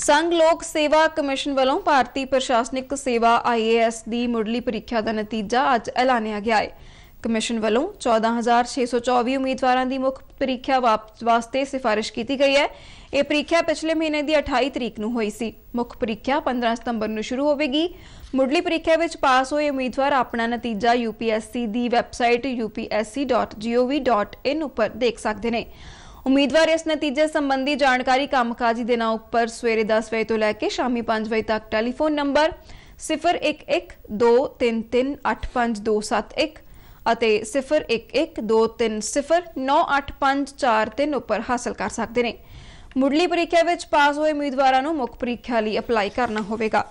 ਸੰਘ ਲੋਕ ਸੇਵਾ ਕਮਿਸ਼ਨ ਵੱਲੋਂ ਭਾਰਤੀ ਪ੍ਰਸ਼ਾਸਨਿਕ ਸੇਵਾ ਆਈਏਐਸ ਦੀ ਮੁੱਢਲੀ ਪ੍ਰੀਖਿਆ ਦਾ ਨਤੀਜਾ ਅੱਜ ਐਲਾਨਿਆ ਗਿਆ ਹੈ ਕਮਿਸ਼ਨ ਵੱਲੋਂ 14624 ਉਮੀਦਵਾਰਾਂ ਦੀ ਮੁੱਖ ਪ੍ਰੀਖਿਆ ਵਾਸਤੇ ਸਿਫਾਰਿਸ਼ ਕੀਤੀ ਗਈ ਹੈ ਇਹ ਪ੍ਰੀਖਿਆ ਪਿਛਲੇ ਮਹੀਨੇ ਦੀ 28 ਤਰੀਕ ਨੂੰ ਹੋਈ ਸੀ ਮੁੱਖ ਪ੍ਰੀਖਿਆ 15 ਸਤੰਬਰ ਨੂੰ ਸ਼ੁਰੂ ਹੋਵੇਗੀ ਮੁੱਢਲੀ ਪ੍ਰੀਖਿਆ ਵਿੱਚ ਪਾਸ ਹੋਏ ਉਮੀਦਵਾਰ ਆਪਣਾ ਨਤੀਜਾ ਯੂਪੀਐਸਸੀ ਦੀ ਵੈਬਸਾਈਟ upsc.gov.in ਉੱਪਰ ਦੇਖ ਸਕਦੇ ਨੇ ਉਮੀਦਵਾਰ ਇਸ ਨਤੀਜੇ ਸੰਬੰਧੀ ਜਾਣਕਾਰੀ ਕੰਮਕਾਜੀ ਦੇ ਨਾਂ ਉੱਪਰ ਸਵੇਰੇ 10 ਵਜੇ ਤੋਂ ਲੈ ਕੇ ਸ਼ਾਮੀ 5 ਵਜੇ ਤੱਕ ਟੈਲੀਫੋਨ ਨੰਬਰ 0112338527 ਅਤੇ 0112309854 ਉੱਪਰ ਹਾਸਲ ਕਰ ਸਕਦੇ ਨੇ ਮੁੱਢਲੀ ਪ੍ਰੀਖਿਆ ਵਿੱਚ ਪਾਸ ਹੋਏ ਉਮੀਦਵਾਰਾਂ ਨੂੰ ਮੁੱਖ ਪ੍ਰੀਖਿਆ ਲਈ ਅਪਲਾਈ ਕਰਨਾ ਹੋਵੇਗਾ